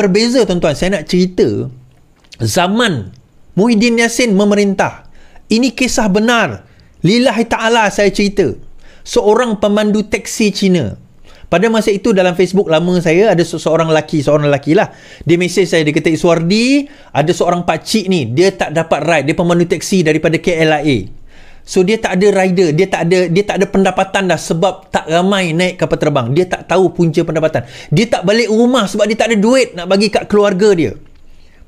berbeza tuan-tuan saya nak cerita zaman Muhyiddin Yassin memerintah ini kisah benar lillahi ta'ala saya cerita seorang pemandu teksi Cina pada masa itu dalam Facebook lama saya ada seorang lelaki, seorang lelaki lah. Dia mesej saya, dia kata, Iswardi, ada seorang pakcik ni, dia tak dapat ride, dia pemandu teksi daripada KLIA. So dia tak ada rider, dia tak ada dia tak ada pendapatan dah sebab tak ramai naik kapal terbang. Dia tak tahu punca pendapatan. Dia tak balik rumah sebab dia tak ada duit nak bagi kat keluarga dia.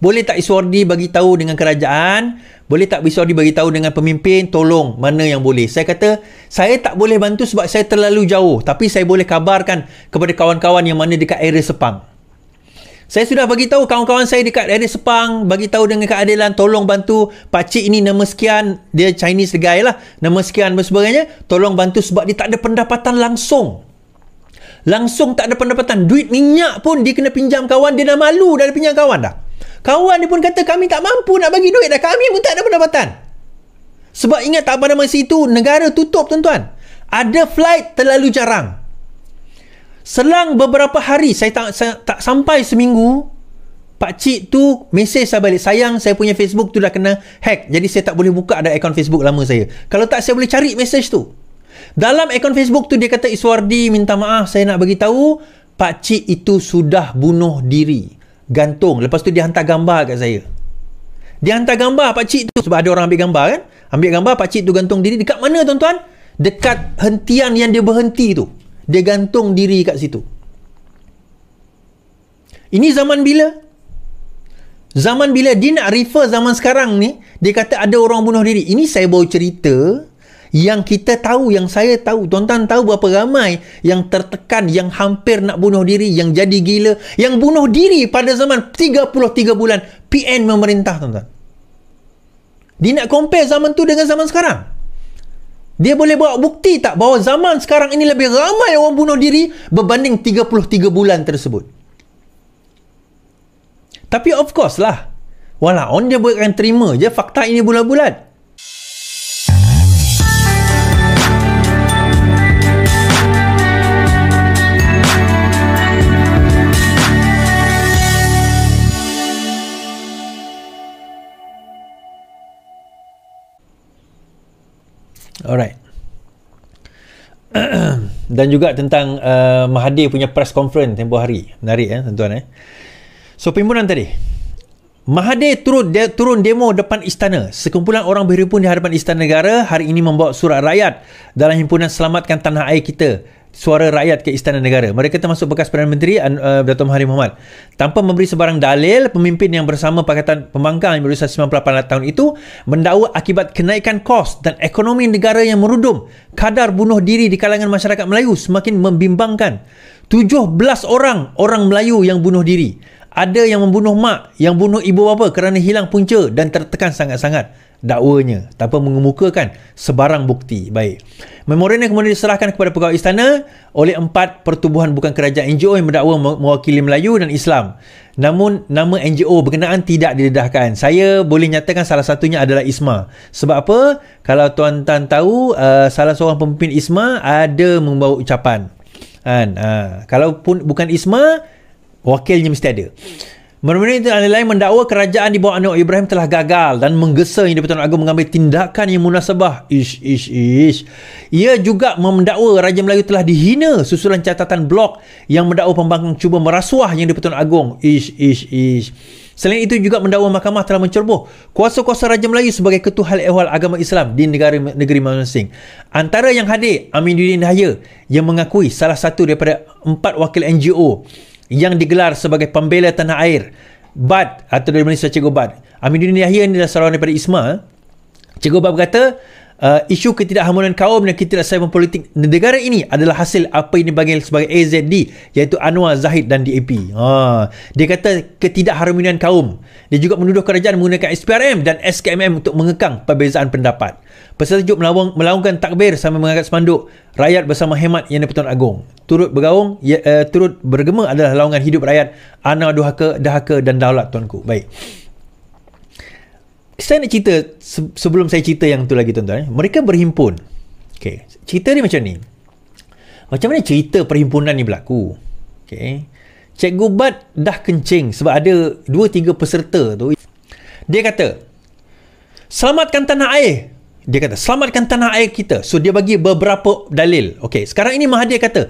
Boleh tak Iswardi bagi tahu dengan kerajaan? Boleh tak Iswardi bagi tahu dengan pemimpin? Tolong mana yang boleh. Saya kata saya tak boleh bantu sebab saya terlalu jauh, tapi saya boleh kabarkan kepada kawan-kawan yang mana dekat area Sepang. Saya sudah bagi tahu kawan-kawan saya dekat area Sepang, bagi tahu dengan keadilan tolong bantu pakcik ini nama sekian, dia Chinese guy lah, nama sekian dan sebagainya, tolong bantu sebab dia tak ada pendapatan langsung. Langsung tak ada pendapatan. Duit minyak pun dia kena pinjam kawan, dia dah malu dah ada pinjam kawan dah. Kawan dia pun kata kami tak mampu nak bagi duit dah, kami pun tak ada pendapatan. Sebab ingat tak pada masa itu negara tutup tuan-tuan. Ada flight terlalu jarang. Selang beberapa hari saya tak, saya tak sampai seminggu Pak Cik tu mesej saya balik Sayang saya punya Facebook tu dah kena hack Jadi saya tak boleh buka ada akaun Facebook lama saya Kalau tak saya boleh cari mesej tu Dalam akaun Facebook tu dia kata Iswardi minta maaf saya nak bagi tahu Pak Cik itu sudah bunuh diri Gantung Lepas tu dia hantar gambar kat saya Dia hantar gambar Pak Cik tu Sebab ada orang ambil gambar kan Ambil gambar Pak Cik tu gantung diri Dekat mana tuan-tuan? Dekat hentian yang dia berhenti tu dia gantung diri kat situ. Ini zaman bila? Zaman bila dia nak refer zaman sekarang ni, dia kata ada orang bunuh diri. Ini saya bawa cerita yang kita tahu, yang saya tahu, tuan-tuan tahu berapa ramai yang tertekan, yang hampir nak bunuh diri, yang jadi gila, yang bunuh diri pada zaman 33 bulan PN memerintah tuan-tuan. Dia nak compare zaman tu dengan zaman sekarang. Dia boleh bawa bukti tak bahawa zaman sekarang ini lebih ramai orang bunuh diri berbanding 33 bulan tersebut. Tapi of course lah. Walaupun dia boleh terima je fakta ini bulan-bulan. dan juga tentang uh, Mahathir punya press conference tempoh hari. Menarik eh tuan-tuan eh. So perhimpunan tadi. Mahathir turun dia turun demo depan istana. Sekumpulan orang berhimpun di hadapan istana negara hari ini membawa surat rakyat dalam himpunan selamatkan tanah air kita suara rakyat ke istana negara. Mereka termasuk bekas Perdana Menteri uh, Dato' Mahathir Mohamad. Tanpa memberi sebarang dalil, pemimpin yang bersama Pakatan Pembangkang yang berusia 98 tahun itu mendakwa akibat kenaikan kos dan ekonomi negara yang merudum. Kadar bunuh diri di kalangan masyarakat Melayu semakin membimbangkan. 17 orang orang Melayu yang bunuh diri. Ada yang membunuh mak, yang bunuh ibu bapa kerana hilang punca dan tertekan sangat-sangat dakwanya tanpa mengemukakan sebarang bukti. Baik. Memorandum kemudian diserahkan kepada pegawai istana oleh empat pertubuhan bukan kerajaan NGO yang berdakwa mewakili Melayu dan Islam. Namun nama NGO berkenaan tidak didedahkan. Saya boleh nyatakan salah satunya adalah ISMA. Sebab apa? Kalau tuan-tuan tahu uh, salah seorang pemimpin ISMA ada membawa ucapan. Kan? Uh, kalaupun bukan ISMA, wakilnya mesti ada. Menurut ahli lain mendakwa kerajaan di bawah Anwar Ibrahim telah gagal dan menggesa yang di-Pertuan Agong mengambil tindakan yang munasabah. Ish, ish, ish. Ia juga mendakwa Raja Melayu telah dihina susulan catatan blok yang mendakwa pembangkang cuba merasuah yang di-Pertuan Agong. Ish, ish, ish. Selain itu juga mendakwa mahkamah telah menceroboh kuasa-kuasa Raja Melayu sebagai ketua hal ehwal agama Islam di negara negeri masing-masing. Antara yang hadir Aminuddin Haya yang mengakui salah satu daripada empat wakil NGO yang digelar sebagai pembela tanah air Bad atau dari Malaysia Cikgu Bad Aminuddin Yahya ni adalah seorang daripada Isma Cikgu Bad berkata uh, isu ketidakharmonian kaum dan ketidaksaiman politik negara ini adalah hasil apa yang dipanggil sebagai AZD iaitu Anwar Zahid dan DAP. Ha. Dia kata ketidakharmonian kaum. Dia juga menuduh kerajaan menggunakan SPRM dan SKMM untuk mengekang perbezaan pendapat. Peserta juga melawang, melawangkan takbir sambil mengangkat semanduk rakyat bersama hemat yang dipertuan agung. Turut bergaung, ya, uh, turut bergema adalah lawangan hidup rakyat Anwar Duhaka, Dahaka dan Daulat Tuanku. Baik saya nak cerita sebelum saya cerita yang tu lagi tuan-tuan. Eh. Mereka berhimpun. Okay. Cerita ni macam ni. Macam mana cerita perhimpunan ni berlaku? Okay. Cikgu gubat dah kencing sebab ada 2-3 peserta tu. Dia kata, selamatkan tanah air. Dia kata, selamatkan tanah air kita. So, dia bagi beberapa dalil. Okay. Sekarang ini Mahathir kata,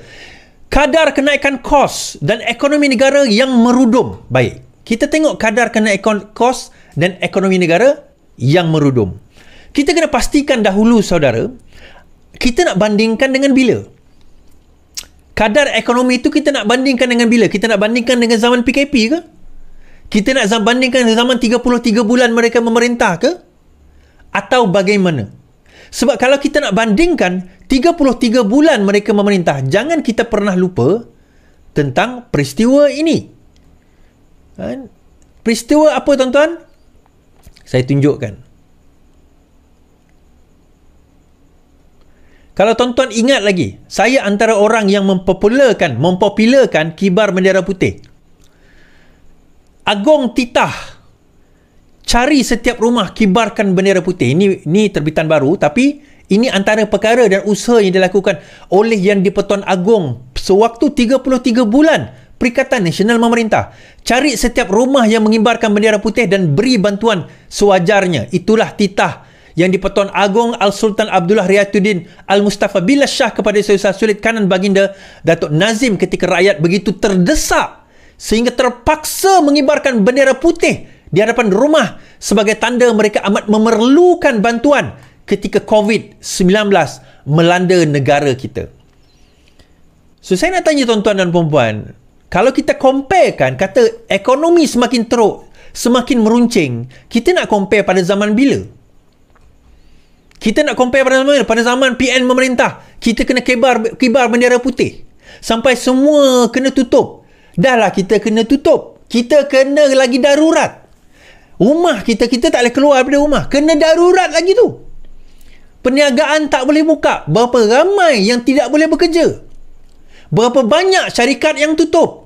kadar kenaikan kos dan ekonomi negara yang merudum. Baik. Kita tengok kadar kenaikan kos dan ekonomi negara yang merudum. Kita kena pastikan dahulu saudara, kita nak bandingkan dengan bila? Kadar ekonomi itu kita nak bandingkan dengan bila? Kita nak bandingkan dengan zaman PKP ke? Kita nak bandingkan dengan zaman 33 bulan mereka memerintah ke? Atau bagaimana? Sebab kalau kita nak bandingkan 33 bulan mereka memerintah, jangan kita pernah lupa tentang peristiwa ini. Kan? Peristiwa apa tuan-tuan? Saya tunjukkan. Kalau tuan-tuan ingat lagi, saya antara orang yang mempopularkan, mempopularkan kibar bendera putih. Agong Titah cari setiap rumah kibarkan bendera putih. Ini ini terbitan baru tapi ini antara perkara dan usaha yang dilakukan oleh Yang di-Pertuan Agong sewaktu 33 bulan Perikatan Nasional Memerintah. Cari setiap rumah yang mengibarkan bendera putih dan beri bantuan sewajarnya. Itulah titah yang dipertuan Agong Al-Sultan Abdullah Riyatuddin Al-Mustafa Bila Shah kepada Syaisal Sulit Kanan Baginda Datuk Nazim ketika rakyat begitu terdesak sehingga terpaksa mengibarkan bendera putih di hadapan rumah sebagai tanda mereka amat memerlukan bantuan ketika COVID-19 melanda negara kita. So saya nak tanya tuan-tuan dan puan-puan, kalau kita compare kan, kata ekonomi semakin teruk, semakin meruncing, kita nak compare pada zaman bila? Kita nak compare pada zaman Pada zaman PN memerintah. Kita kena kibar, kibar bendera putih. Sampai semua kena tutup. Dah lah kita kena tutup. Kita kena lagi darurat. Rumah kita, kita tak boleh keluar daripada rumah. Kena darurat lagi tu. Perniagaan tak boleh buka. Berapa ramai yang tidak boleh bekerja? Berapa banyak syarikat yang tutup?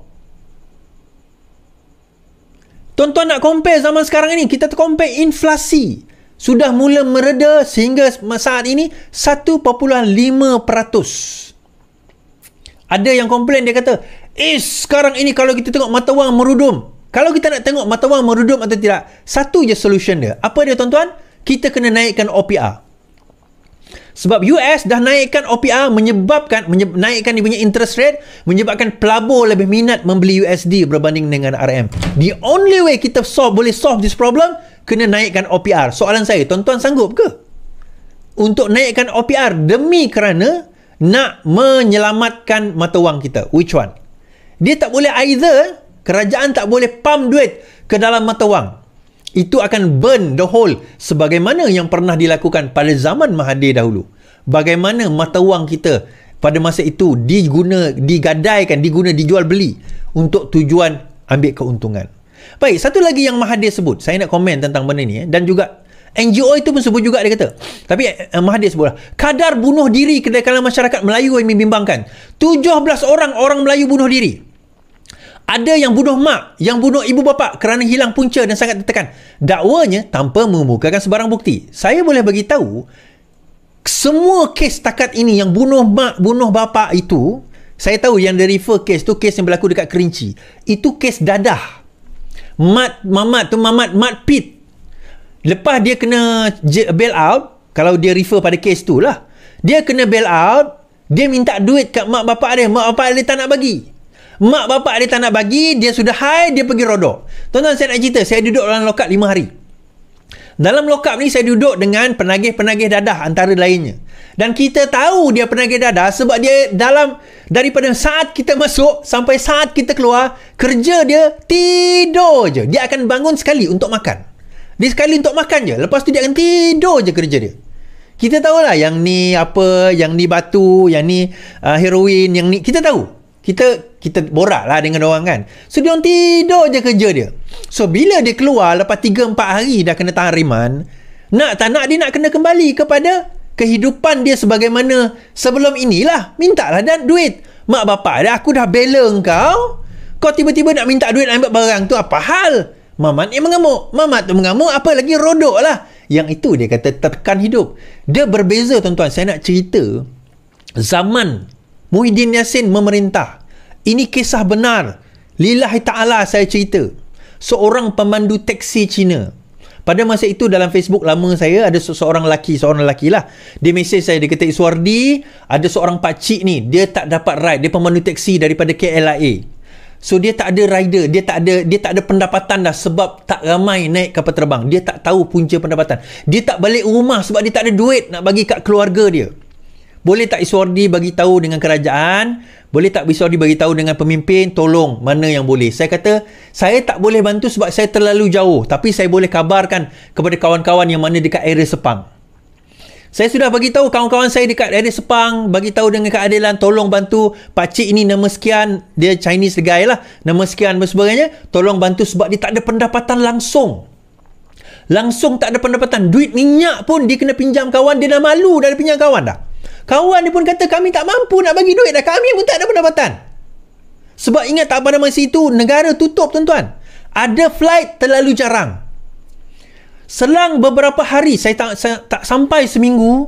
Tuan-tuan nak compare zaman sekarang ini, kita compare inflasi. Sudah mula mereda sehingga saat ini 1.5%. Ada yang komplain, dia kata, eh sekarang ini kalau kita tengok mata wang merudum, kalau kita nak tengok mata wang merudum atau tidak, satu je solution dia. Apa dia tuan-tuan? Kita kena naikkan OPR. Sebab US dah naikkan OPR menyebabkan menyeb- naikkan dia punya interest rate menyebabkan pelabur lebih minat membeli USD berbanding dengan RM. The only way kita solve boleh solve this problem kena naikkan OPR. Soalan saya, tuan-tuan sanggup ke? Untuk naikkan OPR demi kerana nak menyelamatkan mata wang kita. Which one? Dia tak boleh either kerajaan tak boleh pump duit ke dalam mata wang itu akan burn the hole sebagaimana yang pernah dilakukan pada zaman Mahathir dahulu bagaimana mata wang kita pada masa itu diguna digadaikan diguna dijual beli untuk tujuan ambil keuntungan baik satu lagi yang Mahathir sebut saya nak komen tentang benda ni eh, dan juga NGO itu pun sebut juga dia kata tapi eh, eh Mahathir sebutlah kadar bunuh diri kedai kalangan masyarakat Melayu yang membimbangkan 17 orang orang Melayu bunuh diri ada yang bunuh mak, yang bunuh ibu bapa kerana hilang punca dan sangat tertekan. Dakwanya tanpa mengemukakan sebarang bukti. Saya boleh bagi tahu semua kes takat ini yang bunuh mak, bunuh bapa itu, saya tahu yang dari refer case tu kes yang berlaku dekat Kerinci. Itu kes dadah. Mat Mamat tu Mamat Mat Pit. Lepas dia kena bail out, kalau dia refer pada kes tu lah. Dia kena bail out, dia minta duit kat mak bapak dia. Mak bapak dia tak nak bagi. Mak bapak dia tak nak bagi Dia sudah high Dia pergi rodok Tuan-tuan saya nak cerita Saya duduk dalam lokap lima hari Dalam lokap ni Saya duduk dengan Penagih-penagih dadah Antara lainnya Dan kita tahu Dia penagih dadah Sebab dia dalam Daripada saat kita masuk Sampai saat kita keluar Kerja dia Tidur je Dia akan bangun sekali Untuk makan Dia sekali untuk makan je Lepas tu dia akan tidur je Kerja dia kita tahulah yang ni apa, yang ni batu, yang ni uh, heroin, yang ni kita tahu. Kita kita borak lah dengan orang kan so dia orang tidur je kerja dia so bila dia keluar lepas 3-4 hari dah kena tahan riman nak tak nak dia nak kena kembali kepada kehidupan dia sebagaimana sebelum inilah minta lah dan duit mak bapak dah aku dah bela kau kau tiba-tiba nak minta duit ambil barang tu apa hal mamat yang mengamuk mamat tu mengamuk apa lagi rodok lah yang itu dia kata tekan hidup dia berbeza tuan-tuan saya nak cerita zaman Muhyiddin Yassin memerintah ini kisah benar. Lillahi ta'ala saya cerita. Seorang pemandu teksi Cina. Pada masa itu dalam Facebook lama saya ada seorang lelaki, seorang lelaki lah. Dia mesej saya, dia kata Iswardi, eh, ada seorang pakcik ni, dia tak dapat ride. Dia pemandu teksi daripada KLIA. So dia tak ada rider, dia tak ada dia tak ada pendapatan dah sebab tak ramai naik kapal terbang. Dia tak tahu punca pendapatan. Dia tak balik rumah sebab dia tak ada duit nak bagi kat keluarga dia boleh tak Iswardi bagi tahu dengan kerajaan boleh tak Iswardi bagi tahu dengan pemimpin tolong mana yang boleh saya kata saya tak boleh bantu sebab saya terlalu jauh tapi saya boleh kabarkan kepada kawan-kawan yang mana dekat area Sepang saya sudah bagi tahu kawan-kawan saya dekat area Sepang bagi tahu dengan keadilan tolong bantu pakcik ini nama sekian dia Chinese guy lah nama sekian dan sebagainya tolong bantu sebab dia tak ada pendapatan langsung langsung tak ada pendapatan duit minyak pun dia kena pinjam kawan dia dah malu dah ada pinjam kawan dah Kawan dia pun kata kami tak mampu nak bagi duit dah. Kami pun tak ada pendapatan. Sebab ingat tak pada masa itu negara tutup tuan-tuan. Ada flight terlalu jarang. Selang beberapa hari saya tak, saya tak sampai seminggu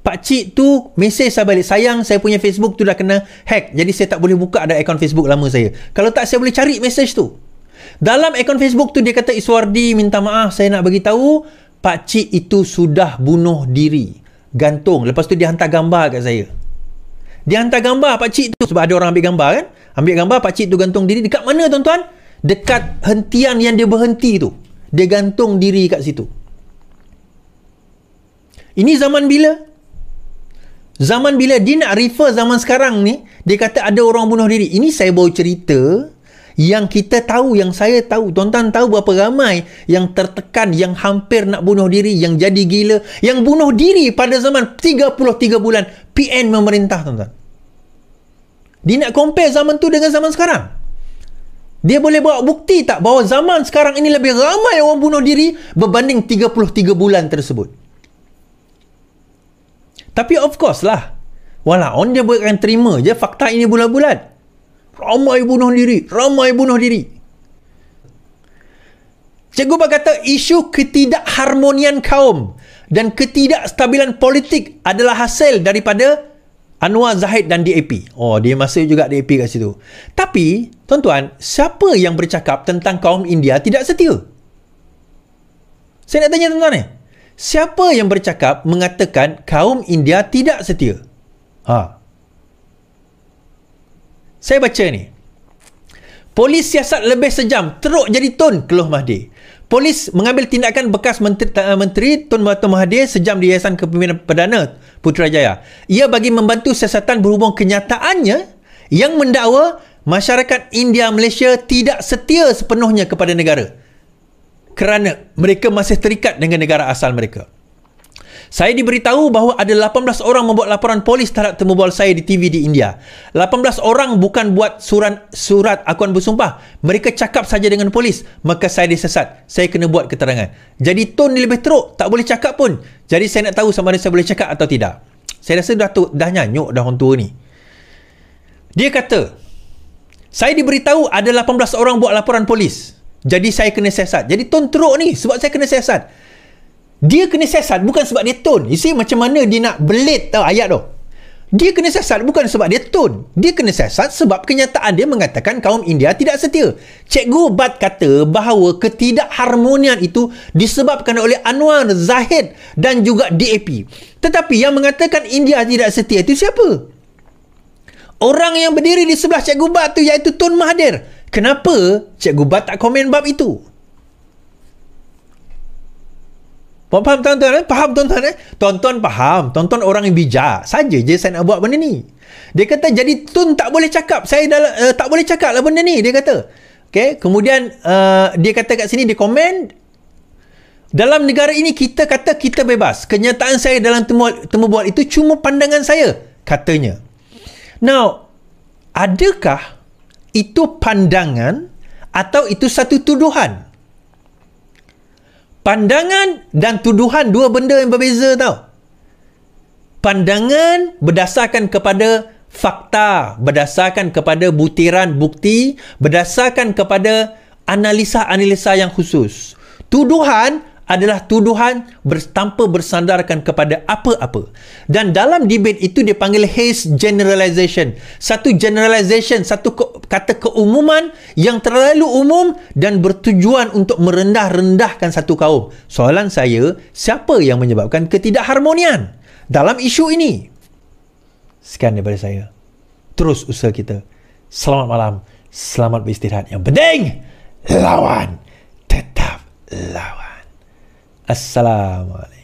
Pak Cik tu mesej saya balik sayang saya punya Facebook tu dah kena hack jadi saya tak boleh buka ada akaun Facebook lama saya. Kalau tak saya boleh cari mesej tu. Dalam akaun Facebook tu dia kata Iswardi minta maaf saya nak bagi tahu Pak Cik itu sudah bunuh diri gantung lepas tu dia hantar gambar kat saya dia hantar gambar pak cik tu sebab ada orang ambil gambar kan ambil gambar pak cik tu gantung diri dekat mana tuan-tuan dekat hentian yang dia berhenti tu dia gantung diri kat situ ini zaman bila zaman bila dia nak refer zaman sekarang ni dia kata ada orang bunuh diri ini saya baru cerita yang kita tahu yang saya tahu tuan-tuan tahu berapa ramai yang tertekan yang hampir nak bunuh diri yang jadi gila yang bunuh diri pada zaman 33 bulan PN memerintah tuan-tuan dia nak compare zaman tu dengan zaman sekarang dia boleh bawa bukti tak bahawa zaman sekarang ini lebih ramai orang bunuh diri berbanding 33 bulan tersebut tapi of course lah walau on dia boleh terima je fakta ini bulat-bulat. Ramai bunuh diri, ramai bunuh diri. Cikgu berkata isu ketidakharmonian kaum dan ketidakstabilan politik adalah hasil daripada Anwar Zahid dan DAP. Oh, dia masih juga DAP kat situ. Tapi, tuan-tuan, siapa yang bercakap tentang kaum India tidak setia? Saya nak tanya tuan-tuan ni. Siapa yang bercakap mengatakan kaum India tidak setia? Ha, saya baca ni. Polis siasat lebih sejam, teruk jadi tun, keluh Mahdi. Polis mengambil tindakan bekas menteri, uh, menteri Tun Mahathir Mahathir sejam di Yayasan Kepimpinan Perdana Putrajaya. Ia bagi membantu siasatan berhubung kenyataannya yang mendakwa masyarakat India Malaysia tidak setia sepenuhnya kepada negara kerana mereka masih terikat dengan negara asal mereka. Saya diberitahu bahawa ada 18 orang membuat laporan polis terhadap temubual saya di TV di India. 18 orang bukan buat surat surat akuan bersumpah. Mereka cakap saja dengan polis. Maka saya disesat. Saya kena buat keterangan. Jadi tone dia lebih teruk. Tak boleh cakap pun. Jadi saya nak tahu sama ada saya boleh cakap atau tidak. Saya rasa dah, tu, dah nyanyuk dah orang tua ni. Dia kata, saya diberitahu ada 18 orang buat laporan polis. Jadi saya kena sesat. Jadi tone teruk ni sebab saya kena sesat. Dia kena siasat bukan sebab dia tone. You see macam mana dia nak belit tau ayat tu. Dia kena siasat bukan sebab dia tone. Dia kena siasat sebab kenyataan dia mengatakan kaum India tidak setia. Cikgu Bat kata bahawa ketidakharmonian itu disebabkan oleh Anwar, Zahid dan juga DAP. Tetapi yang mengatakan India tidak setia itu siapa? Orang yang berdiri di sebelah Cikgu Bat tu iaitu Tun Mahathir. Kenapa Cikgu Bat tak komen bab itu? Puan faham tuan-tuan eh? Faham tuan-tuan eh? Tuan-tuan faham. Tuan-tuan orang yang bijak. Saja je saya nak buat benda ni. Dia kata jadi tun tak boleh cakap. Saya dah, uh, tak boleh cakap lah benda ni. Dia kata. Okay. Kemudian uh, dia kata kat sini dia komen. Dalam negara ini kita kata kita bebas. Kenyataan saya dalam temu, temu buat itu cuma pandangan saya. Katanya. Now, adakah itu pandangan atau itu satu tuduhan? Pandangan dan tuduhan dua benda yang berbeza tau. Pandangan berdasarkan kepada fakta, berdasarkan kepada butiran bukti, berdasarkan kepada analisa-analisa yang khusus. Tuduhan adalah tuduhan tanpa bersandarkan kepada apa-apa. Dan dalam debat itu dia panggil haze generalization. Satu generalization, satu ke, kata keumuman yang terlalu umum dan bertujuan untuk merendah-rendahkan satu kaum. Soalan saya, siapa yang menyebabkan ketidakharmonian dalam isu ini? Sekian daripada saya. Terus usaha kita. Selamat malam. Selamat beristirahat. Yang penting, lawan. Tetap lawan. السلام عليكم